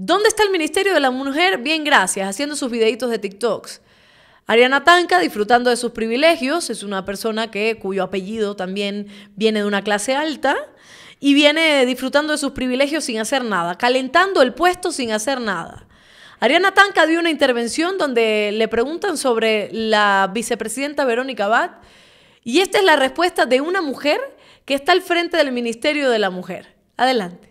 ¿Dónde está el Ministerio de la Mujer? Bien, gracias, haciendo sus videitos de TikToks. Ariana Tanca, disfrutando de sus privilegios, es una persona que, cuyo apellido también viene de una clase alta y viene disfrutando de sus privilegios sin hacer nada, calentando el puesto sin hacer nada. Ariana Tanca dio una intervención donde le preguntan sobre la vicepresidenta Verónica Abad y esta es la respuesta de una mujer que está al frente del Ministerio de la Mujer. Adelante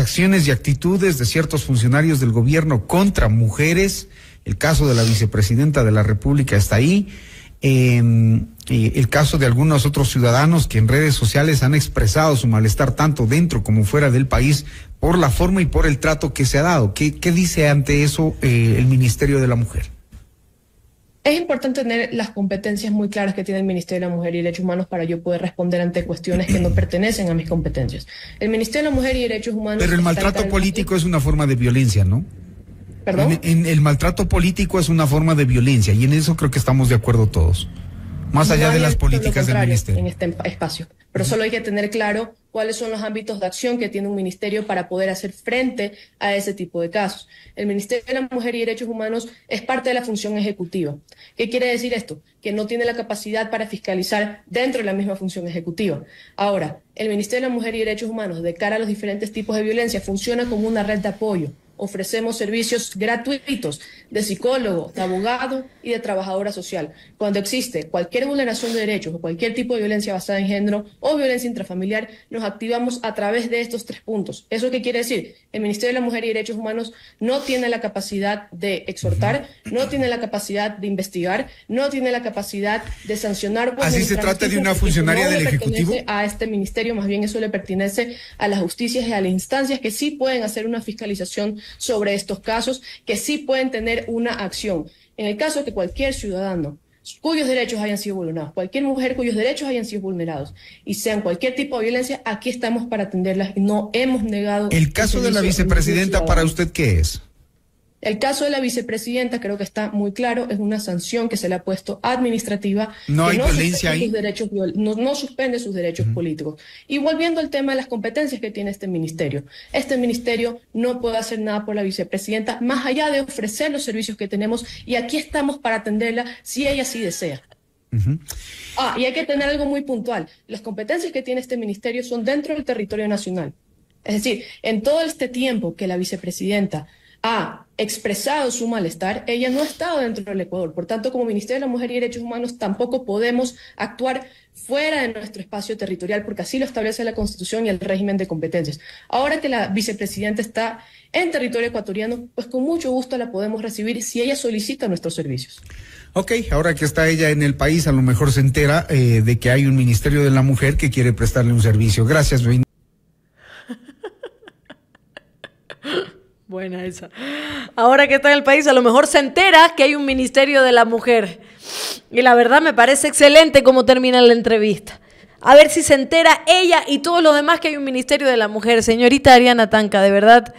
acciones y actitudes de ciertos funcionarios del gobierno contra mujeres. El caso de la vicepresidenta de la República está ahí. Em, eh, el caso de algunos otros ciudadanos que en redes sociales han expresado su malestar tanto dentro como fuera del país por la forma y por el trato que se ha dado. ¿Qué, qué dice ante eso eh, el Ministerio de la Mujer? Es importante tener las competencias muy claras que tiene el Ministerio de la Mujer y Derechos Humanos para yo poder responder ante cuestiones que no pertenecen a mis competencias. El Ministerio de la Mujer y Derechos Humanos. Pero el maltrato político es una forma de violencia, ¿no? ¿Perdón? el maltrato político es una forma de violencia y en eso creo que estamos de acuerdo todos. Más allá de las políticas del Ministerio. En este em-, espacio. Pero solo hay que tener claro cuáles son los ámbitos de acción que tiene un ministerio para poder hacer frente a ese tipo de casos. El Ministerio de la Mujer y Derechos Humanos es parte de la función ejecutiva. ¿Qué quiere decir esto? Que no tiene la capacidad para fiscalizar dentro de la misma función ejecutiva. Ahora, el Ministerio de la Mujer y Derechos Humanos, de cara a los diferentes tipos de violencia, funciona como una red de apoyo ofrecemos servicios gratuitos de psicólogo, de abogado y de trabajadora social. Cuando existe cualquier vulneración de derechos o cualquier tipo de violencia basada en género o violencia intrafamiliar, nos activamos a través de estos tres puntos. ¿Eso qué quiere decir? El Ministerio de la Mujer y Derechos Humanos no tiene la capacidad de exhortar, no tiene la capacidad de investigar, no tiene la capacidad de sancionar. Así se trata de una funcionaria del Ejecutivo. A este ministerio, más bien eso le pertenece a las justicias y a las instancias que sí pueden hacer una fiscalización sobre estos casos que sí pueden tener una acción. En el caso de que cualquier ciudadano cuyos derechos hayan sido vulnerados, cualquier mujer cuyos derechos hayan sido vulnerados y sean cualquier tipo de violencia, aquí estamos para atenderlas y no hemos negado. ¿El caso de la vicepresidenta para usted qué es? El caso de la vicepresidenta creo que está muy claro, es una sanción que se le ha puesto administrativa. No no derechos, no, suspende sus derechos políticos. Y volviendo al tema de las competencias que tiene este ministerio. Este ministerio no puede hacer nada por la vicepresidenta, más allá de ofrecer los servicios que tenemos, y aquí estamos para atenderla si ella sí desea. Ah, y hay que tener algo muy puntual. Las competencias que tiene este ministerio son dentro del territorio nacional. Es decir, en todo este tiempo que la vicepresidenta ha expresado su malestar, ella no ha estado dentro del Ecuador. Por tanto, como Ministerio de la Mujer y Derechos Humanos tampoco podemos actuar fuera de nuestro espacio territorial, porque así lo establece la Constitución y el régimen de competencias. Ahora que la vicepresidenta está en territorio ecuatoriano, pues con mucho gusto la podemos recibir si ella solicita nuestros servicios. Ok, ahora que está ella en el país, a lo mejor se entera eh, de que hay un Ministerio de la Mujer que quiere prestarle un servicio. Gracias, Buena esa. Ahora que está en el país, a lo mejor se entera que hay un Ministerio de la Mujer. Y la verdad me parece excelente cómo termina la entrevista. A ver si se entera ella y todos los demás que hay un Ministerio de la Mujer. Señorita Ariana Tanca, de verdad,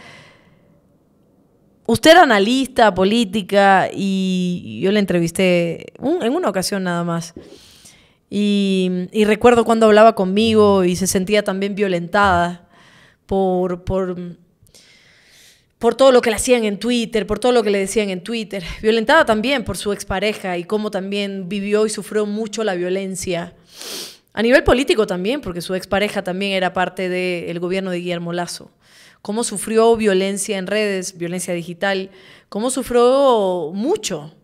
usted era analista política y yo la entrevisté en una ocasión nada más. Y, y, recuerdo cuando hablaba conmigo y se sentía también violentada por, por por todo lo que le hacían en Twitter, por todo lo que le decían en Twitter. Violentada también por su expareja y cómo también vivió y sufrió mucho la violencia. A nivel político también, porque su expareja también era parte del gobierno de Guillermo Lazo. Cómo sufrió violencia en redes, violencia digital, cómo sufrió mucho.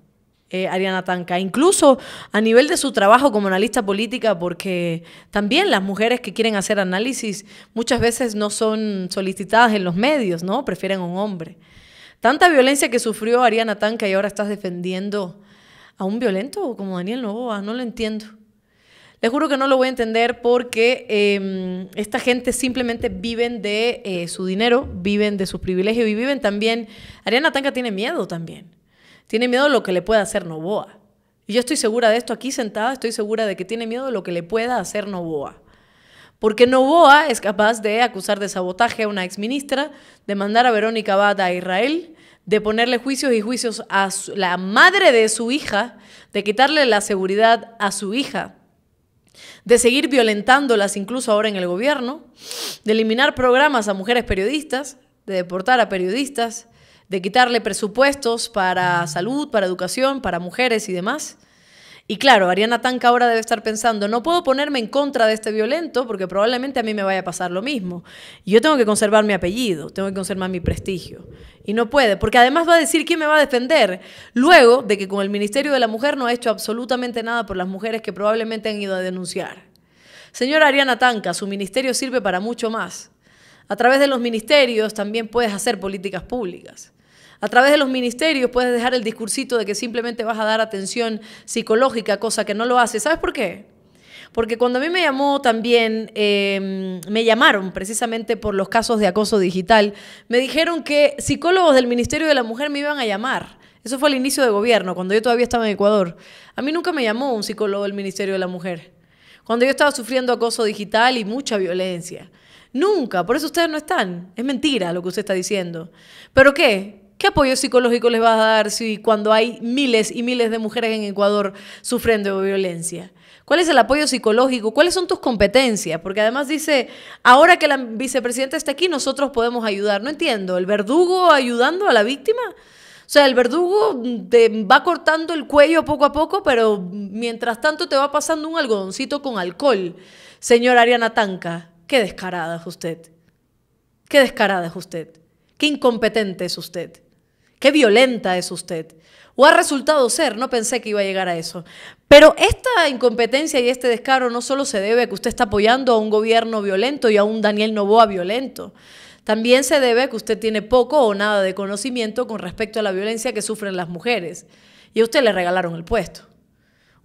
Eh, Ariana Tanca, incluso a nivel de su trabajo como analista política, porque también las mujeres que quieren hacer análisis muchas veces no son solicitadas en los medios, ¿no? Prefieren a un hombre. Tanta violencia que sufrió Ariana Tanca y ahora estás defendiendo a un violento como Daniel Novoa, no lo entiendo. Les juro que no lo voy a entender porque em, esta gente simplemente viven de eh, su dinero, viven de sus privilegios y viven también... Ariana Tanca tiene miedo también. Tiene miedo de lo que le pueda hacer Novoa. Y yo estoy segura de esto aquí sentada, estoy segura de que tiene miedo de lo que le pueda hacer Novoa. Porque Novoa es capaz de acusar de sabotaje a una exministra, de mandar a Verónica Vada a Israel, de ponerle juicios y juicios a la madre de su hija, de quitarle la seguridad a su hija, de seguir violentándolas incluso ahora en el gobierno, de eliminar programas a mujeres periodistas, de deportar a periodistas, de quitarle presupuestos para salud, para educación, para mujeres y demás. Y claro, Ariana Tanca ahora debe estar pensando, no puedo ponerme en contra de este violento porque probablemente a mí me vaya a pasar lo mismo. Y Yo tengo que conservar mi apellido, tengo que conservar mi prestigio. Y no puede, porque además va a decir quién me va a defender. Luego de que con el Ministerio de la Mujer no ha hecho absolutamente nada por las mujeres que probablemente han ido a denunciar. Señora Ariana Tanca, su ministerio sirve para mucho más. A través de los ministerios también puedes hacer políticas públicas. A través de los ministerios puedes dejar el discursito de que simplemente vas a dar atención psicológica, cosa que no lo hace. ¿Sabes por qué? Porque cuando a mí me llamó también, em, me llamaron precisamente por los casos de acoso digital, me dijeron que psicólogos del Ministerio de la Mujer me iban a llamar. Eso fue al inicio de gobierno, cuando yo todavía estaba en Ecuador. A mí nunca me llamó un psicólogo del Ministerio de la Mujer. Cuando yo estaba sufriendo acoso digital y mucha violencia. Nunca, por eso ustedes no están. Es mentira lo que usted está diciendo. ¿Pero qué? ¿Qué apoyo psicológico les vas a dar si cuando hay miles y miles de mujeres en Ecuador sufriendo violencia? ¿Cuál es el apoyo psicológico? ¿Cuáles son tus competencias? Porque además dice, ahora que la vicepresidenta está aquí, nosotros podemos ayudar. No entiendo, ¿el verdugo ayudando a la víctima? O sea, el verdugo mm, te va cortando el cuello poco a poco, pero mientras tanto te va pasando un algodoncito con alcohol, señora Ariana Tanca. Qué descarada es usted. Qué descarada es usted. Qué incompetente es usted. Qué violenta es usted. O ha resultado ser, no pensé que iba a llegar a eso. Pero esta incompetencia y este descaro no solo se debe a que usted está apoyando a un gobierno violento y a un Daniel Novoa violento. También se debe a que usted tiene poco o nada de conocimiento con respecto a la violencia que sufren las mujeres. Y a usted le regalaron el puesto.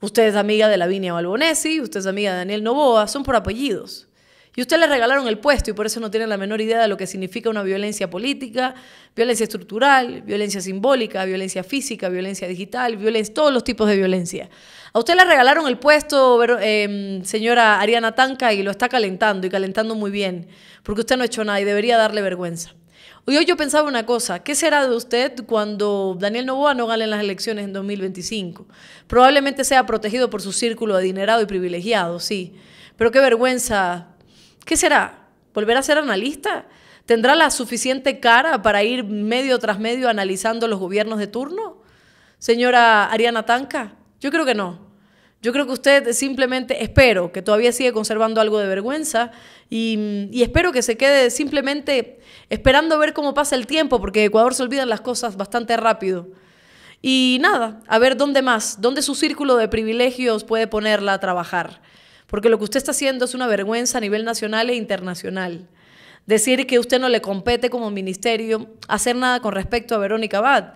Usted es amiga de Lavinia Balbonesi, usted es amiga de Daniel Novoa, son por apellidos. Y usted le regalaron el puesto y por eso no tienen la menor idea de lo que significa una violencia política, violencia estructural, violencia simbólica, violencia física, violencia digital, violencia, todos los tipos de violencia. A usted le regalaron el puesto, em, señora Ariana Tanca, y lo está calentando y calentando muy bien, porque usted no ha hecho nada y debería darle vergüenza. hoy yo pensaba una cosa, ¿qué será de usted cuando Daniel Novoa no gane las elecciones en 2025? Probablemente sea protegido por su círculo adinerado y privilegiado, sí, pero qué vergüenza ¿Qué será? ¿Volver a ser analista? ¿Tendrá la suficiente cara para ir medio tras medio analizando los gobiernos de turno? Señora Ariana Tanca, yo creo que no. Yo creo que usted simplemente, espero que todavía sigue conservando algo de vergüenza y, espero que se quede simplemente esperando ver cómo pasa el tiempo, porque Ecuador se olvidan las cosas bastante rápido. Y nada, a ver dónde más, dónde su círculo de privilegios puede ponerla a trabajar porque lo que usted está haciendo es una vergüenza a nivel nacional e internacional. Decir que usted no le compete como ministerio hacer nada con respecto a Verónica Abad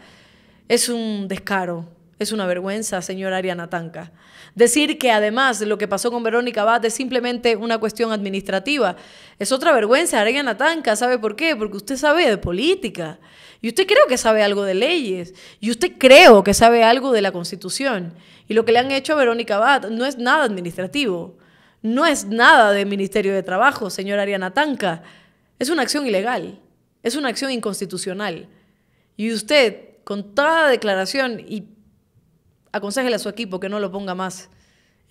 es un descaro, es una vergüenza, señora Ariana Tanca. Decir que además lo que pasó con Verónica Abad es simplemente una cuestión administrativa es otra vergüenza, Ariana Tanca. ¿Sabe por qué? Porque usted sabe de política. Y usted creo que sabe algo de leyes. Y usted creo que sabe algo de la Constitución. Y lo que le han hecho a Verónica Abad no es nada administrativo no es nada del Ministerio de Trabajo, señora Ariana Tanca. Es una acción ilegal, es una acción inconstitucional. Y usted, con toda declaración, y aconsejele a su equipo que no lo ponga más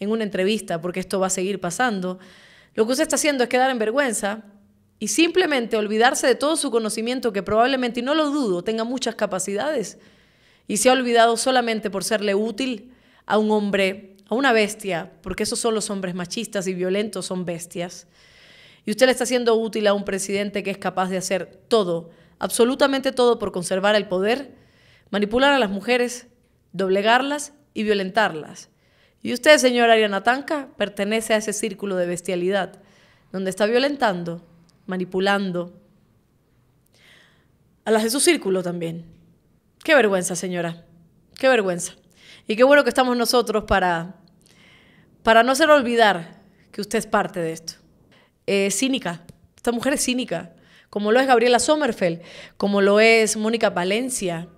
en una entrevista, porque esto va a seguir pasando, lo que usted está haciendo es quedar en vergüenza y simplemente olvidarse de todo su conocimiento que probablemente, y no lo dudo, tenga muchas capacidades y se ha olvidado solamente por serle útil a un hombre a una bestia, porque esos son los hombres machistas y violentos, son bestias, y usted le está siendo útil a un presidente que es capaz de hacer todo, absolutamente todo por conservar el poder, manipular a las mujeres, doblegarlas y violentarlas. Y usted, señora Ariana Tanca, pertenece a ese círculo de bestialidad, donde está violentando, manipulando a las de su círculo también. Qué vergüenza, señora. Qué vergüenza. Y qué bueno que estamos nosotros para, para no hacer olvidar que usted es parte de esto. Es eh, cínica, esta mujer es cínica, como lo es Gabriela Sommerfeld, como lo es Mónica Palencia,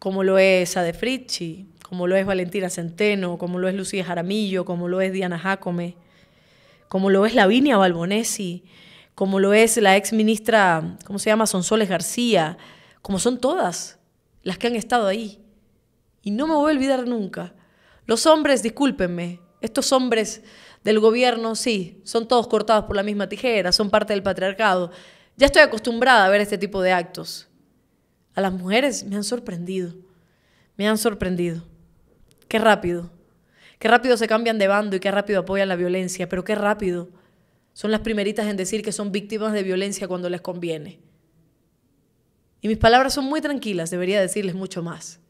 como lo es Ade Fritchi, como lo es Valentina Centeno, como lo es Lucía Jaramillo, como lo es Diana Jacome, como lo es Lavinia Balbonesi, como lo es la ex ministra, ¿cómo se llama? Sonsoles García, como son todas las que han estado ahí y no me voy a olvidar nunca. Los hombres, discúlpenme, estos hombres del gobierno, sí, son todos cortados por la misma tijera, son parte del patriarcado. Ya estoy acostumbrada a ver este tipo de actos. A las mujeres me han sorprendido, me han sorprendido. Qué rápido, qué rápido se cambian de bando y qué rápido apoyan la violencia, pero qué rápido. Son las primeritas en decir que son víctimas de violencia cuando les conviene. Y mis palabras son muy tranquilas, debería decirles mucho más.